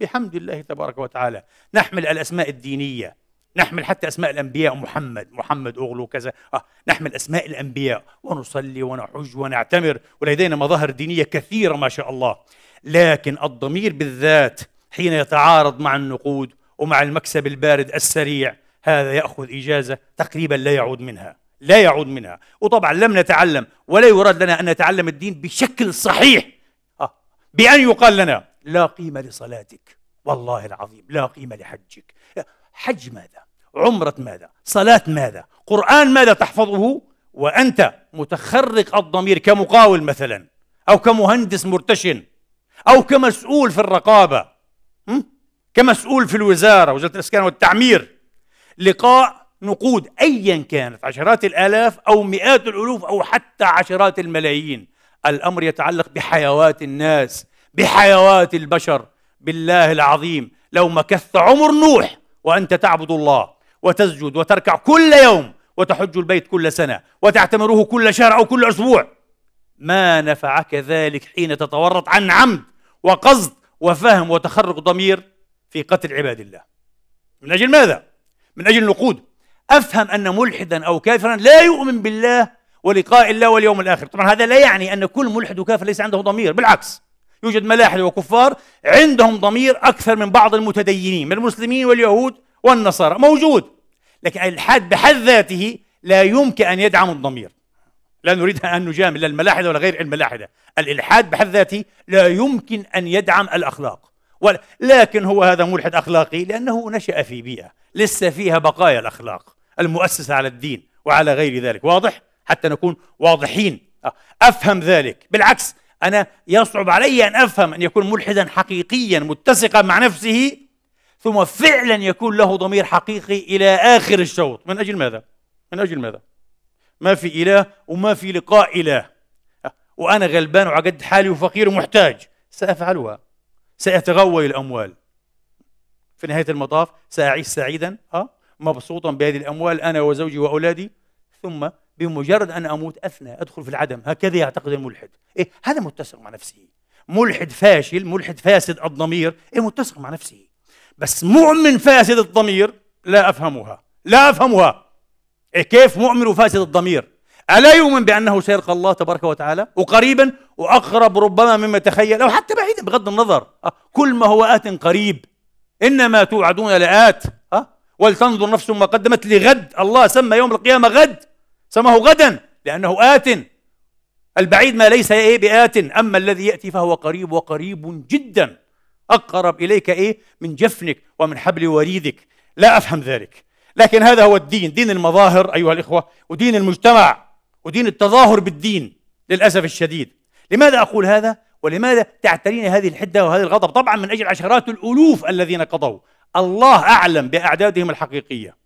بحمد الله تبارك وتعالى نحمل الأسماء الدينية نحمل حتى أسماء الأنبياء محمد محمد أغلو كذا آه نحمل أسماء الأنبياء ونصلي ونحج ونعتمر ولدينا مظاهر دينية كثيرة ما شاء الله لكن الضمير بالذات حين يتعارض مع النقود ومع المكسب البارد السريع هذا يأخذ إجازة تقريبا لا يعود منها لا يعود منها وطبعا لم نتعلم ولا يراد لنا أن نتعلم الدين بشكل صحيح آه. بأن يقال لنا لا قيمة لصلاتك والله العظيم لا قيمة لحجك حج ماذا؟ عمرة ماذا؟ صلاة ماذا؟ قرآن ماذا تحفظه؟ وأنت متخرق الضمير كمقاول مثلا أو كمهندس مرتشن أو كمسؤول في الرقابة كمسؤول في الوزارة وزارة الإسكان والتعمير لقاء نقود أيا كانت عشرات الآلاف أو مئات الألوف أو حتى عشرات الملايين الأمر يتعلق بحيوات الناس بحيوات البشر بالله العظيم لو مكثت عمر نوح وأنت تعبد الله وتسجد وتركع كل يوم وتحج البيت كل سنة وتعتمره كل شهر أو كل أسبوع ما نفعك ذلك حين تتورط عن عمد وقصد وفهم وتخرق ضمير في قتل عباد الله من أجل ماذا؟ من أجل النقود أفهم أن ملحدا أو كافرا لا يؤمن بالله ولقاء الله واليوم الآخر طبعا هذا لا يعني أن كل ملحد وكافر ليس عنده ضمير بالعكس يوجد ملاحدة وكفار عندهم ضمير أكثر من بعض المتدينين من المسلمين واليهود والنصارى موجود لكن الإلحاد بحد ذاته لا يمكن أن يدعم الضمير لا نريد أن نجامل الملاحدة ولا غير الملاحدة الإلحاد بحد ذاته لا يمكن أن يدعم الأخلاق لكن هو هذا ملحد أخلاقي لأنه نشأ في بيئة لسه فيها بقايا الأخلاق المؤسسة على الدين وعلى غير ذلك واضح؟ حتى نكون واضحين أفهم ذلك بالعكس أنا يصعب علي أن أفهم أن يكون ملحدا حقيقيا متسقا مع نفسه ثم فعلا يكون له ضمير حقيقي إلى آخر الشوط من أجل ماذا؟ من أجل ماذا؟ ما في إله وما في لقاء إله وأنا غلبان وعلى قد حالي وفقير ومحتاج سأفعلها سأتغوى الأموال في نهاية المطاف سأعيش سعيدا أه؟ مبسوطا بهذه الأموال أنا وزوجي وأولادي ثم بمجرد أن أموت أفنى أدخل في العدم هكذا يعتقد الملحد إيه هذا متسق مع نفسه ملحد فاشل ملحد فاسد الضمير إيه متسق مع نفسه بس مؤمن فاسد الضمير لا أفهمها لا أفهمها إيه كيف مؤمن وفاسد الضمير ألا يؤمن بأنه سيلقى الله تبارك وتعالى وقريبا وأقرب ربما مما تخيل أو حتى بعيدا بغض النظر أه كل ما هو آت قريب إنما توعدون لآت أه ولتنظر نفس ما قدمت لغد الله سمى يوم القيامة غد سماه غدا لأنه آت البعيد ما ليس إيه بآت أما الذي يأتي فهو قريب وقريب جدا أقرب إليك إيه من جفنك ومن حبل وريدك لا أفهم ذلك لكن هذا هو الدين دين المظاهر أيها الإخوة ودين المجتمع ودين التظاهر بالدين للأسف الشديد لماذا أقول هذا ولماذا تعترين هذه الحدة وهذا الغضب طبعا من أجل عشرات الألوف الذين قضوا الله أعلم بأعدادهم الحقيقية